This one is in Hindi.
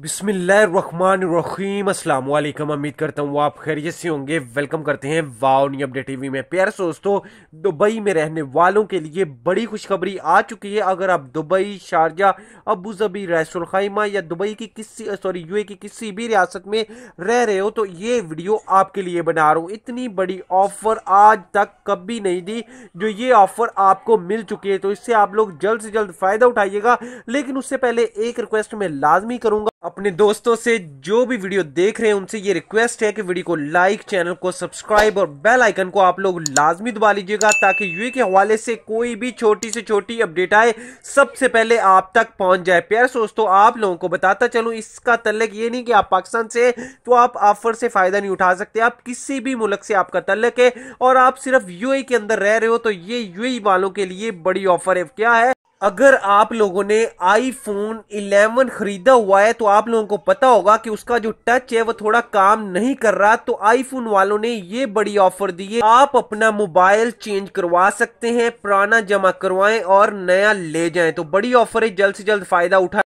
बिसमीम अस्सलाम वालेकुम उम्मीद करता हूँ आप खैरियत से होंगे वेलकम करते हैं वाओनी अपडेट टीवी में प्यार दोस्तों दुबई में रहने वालों के लिए बड़ी खुशखबरी आ चुकी है अगर आप Dubai Sharjah Abu Dhabi Ras al Khaimah या दुबई की किसी सॉरी यूए की किसी भी रियासत में रह रहे हो तो ये वीडियो आपके लिए बना रहा हूँ इतनी बड़ी ऑफ़र आज तक कभी नहीं दी जो ये ऑफ़र आपको मिल चुकी है तो इससे आप लोग जल्द से जल्द फ़ायदा उठाइएगा लेकिन उससे पहले एक रिक्वेस्ट मैं लाजमी करूँगा अपने दोस्तों से जो भी वीडियो देख रहे हैं उनसे ये रिक्वेस्ट है कि वीडियो को लाइक चैनल को सब्सक्राइब और बेल आइकन को आप लोग लाजमी दबा लीजिएगा ताकि यू के हवाले से कोई भी छोटी से छोटी अपडेट आए सबसे पहले आप तक पहुंच जाए प्यार दोस्तों आप लोगों को बताता चलूं इसका तलक ये नहीं कि आप पाकिस्तान से तो आप ऑफर से फ़ायदा नहीं उठा सकते आप किसी भी मुल्क से आपका तलक है और आप सिर्फ यू के अंदर रह रहे हो तो ये यू वालों के लिए बड़ी ऑफर है क्या है अगर आप लोगों ने आईफोन 11 खरीदा हुआ है तो आप लोगों को पता होगा कि उसका जो टच है वो थोड़ा काम नहीं कर रहा तो आईफोन वालों ने ये बड़ी ऑफर दी है आप अपना मोबाइल चेंज करवा सकते हैं पुराना जमा करवाएं और नया ले जाएं तो बड़ी ऑफर है जल्द से जल्द फायदा उठा